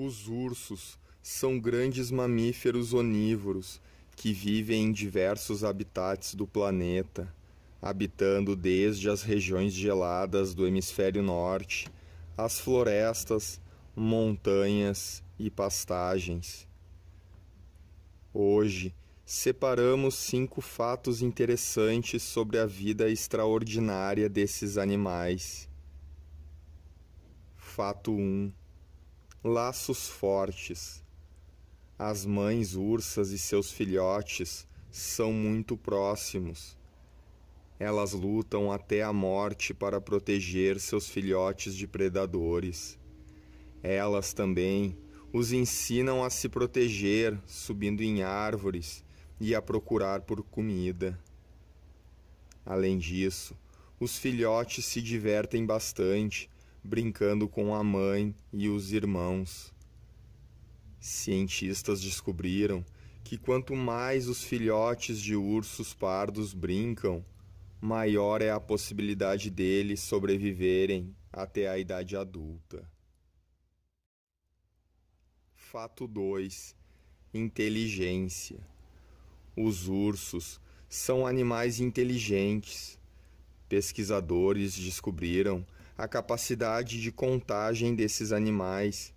Os ursos são grandes mamíferos onívoros que vivem em diversos habitats do planeta, habitando desde as regiões geladas do hemisfério norte, as florestas, montanhas e pastagens. Hoje, separamos cinco fatos interessantes sobre a vida extraordinária desses animais. Fato 1 laços fortes. As mães ursas e seus filhotes são muito próximos. Elas lutam até a morte para proteger seus filhotes de predadores. Elas também os ensinam a se proteger subindo em árvores e a procurar por comida. Além disso, os filhotes se divertem bastante brincando com a mãe e os irmãos. Cientistas descobriram que quanto mais os filhotes de ursos pardos brincam, maior é a possibilidade deles sobreviverem até a idade adulta. Fato 2: Inteligência. Os ursos são animais inteligentes. Pesquisadores descobriram a capacidade de contagem desses animais,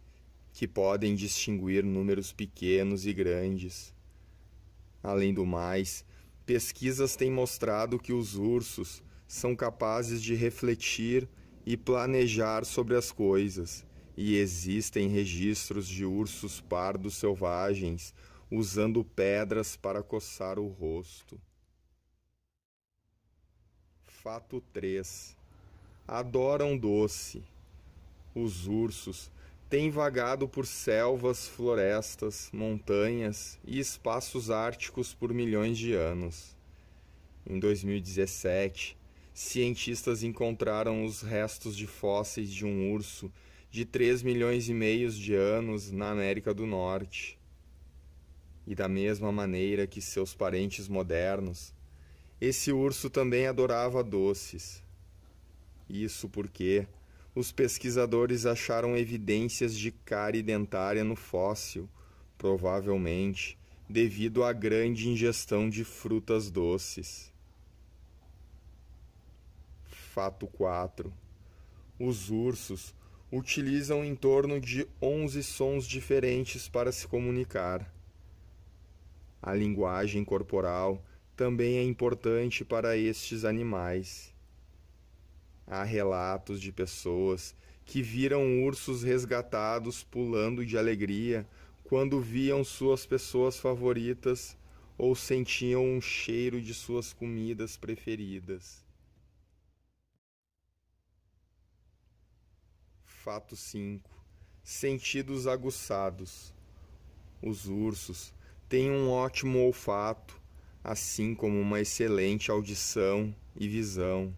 que podem distinguir números pequenos e grandes. Além do mais, pesquisas têm mostrado que os ursos são capazes de refletir e planejar sobre as coisas, e existem registros de ursos pardos selvagens usando pedras para coçar o rosto. Fato 3 adoram doce. Os ursos têm vagado por selvas, florestas, montanhas e espaços árticos por milhões de anos. Em 2017, cientistas encontraram os restos de fósseis de um urso de 3 milhões e meio de anos na América do Norte. E da mesma maneira que seus parentes modernos, esse urso também adorava doces. Isso porque os pesquisadores acharam evidências de cárie dentária no fóssil, provavelmente devido à grande ingestão de frutas doces. Fato 4. Os ursos utilizam em torno de 11 sons diferentes para se comunicar. A linguagem corporal também é importante para estes animais há relatos de pessoas que viram ursos resgatados pulando de alegria quando viam suas pessoas favoritas ou sentiam um cheiro de suas comidas preferidas. Fato 5 Sentidos aguçados. Os ursos têm um ótimo olfato, assim como uma excelente audição e visão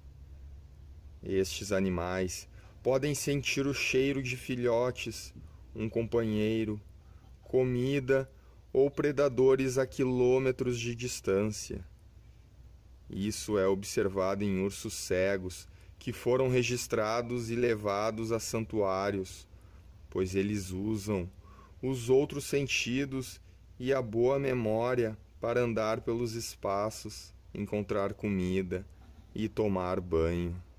estes animais podem sentir o cheiro de filhotes, um companheiro, comida ou predadores a quilômetros de distância. Isso é observado em ursos cegos que foram registrados e levados a santuários, pois eles usam os outros sentidos e a boa memória para andar pelos espaços, encontrar comida e tomar banho.